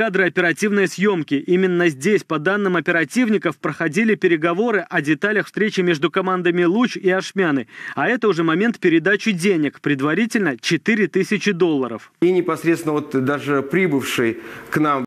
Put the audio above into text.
кадры оперативной съемки. Именно здесь, по данным оперативников, проходили переговоры о деталях встречи между командами «Луч» и «Ашмяны». А это уже момент передачи денег, предварительно 4000 долларов. И непосредственно вот даже прибывший к нам